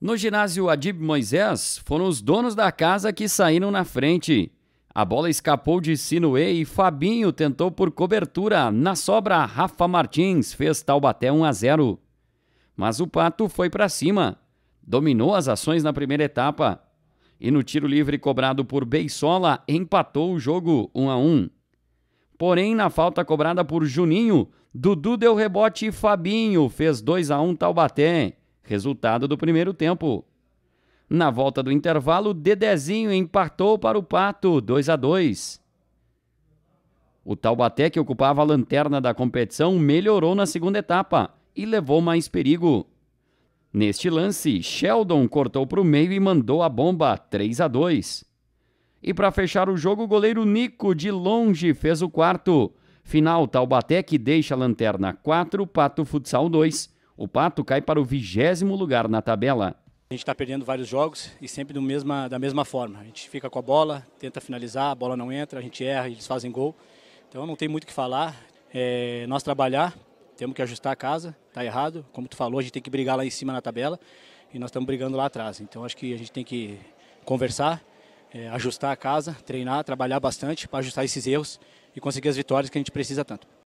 No ginásio Adib Moisés, foram os donos da casa que saíram na frente. A bola escapou de Sinuê e Fabinho tentou por cobertura. Na sobra, Rafa Martins fez Taubaté 1 a 0. Mas o Pato foi para cima. Dominou as ações na primeira etapa. E no tiro livre cobrado por Beisola, empatou o jogo 1 a 1. Porém, na falta cobrada por Juninho, Dudu deu rebote e Fabinho fez 2 a 1 Taubaté. Resultado do primeiro tempo. Na volta do intervalo, Dedezinho empatou para o Pato, 2 a 2. O Taubaté, que ocupava a lanterna da competição, melhorou na segunda etapa e levou mais perigo. Neste lance, Sheldon cortou para o meio e mandou a bomba, 3 a 2. E para fechar o jogo, o goleiro Nico de longe fez o quarto. Final Taubaté que deixa a lanterna 4, Pato Futsal 2 o Pato cai para o vigésimo lugar na tabela. A gente está perdendo vários jogos e sempre mesma, da mesma forma. A gente fica com a bola, tenta finalizar, a bola não entra, a gente erra, eles fazem gol. Então não tem muito o que falar. É, nós trabalhar, temos que ajustar a casa, está errado. Como tu falou, a gente tem que brigar lá em cima na tabela e nós estamos brigando lá atrás. Então acho que a gente tem que conversar, é, ajustar a casa, treinar, trabalhar bastante para ajustar esses erros e conseguir as vitórias que a gente precisa tanto.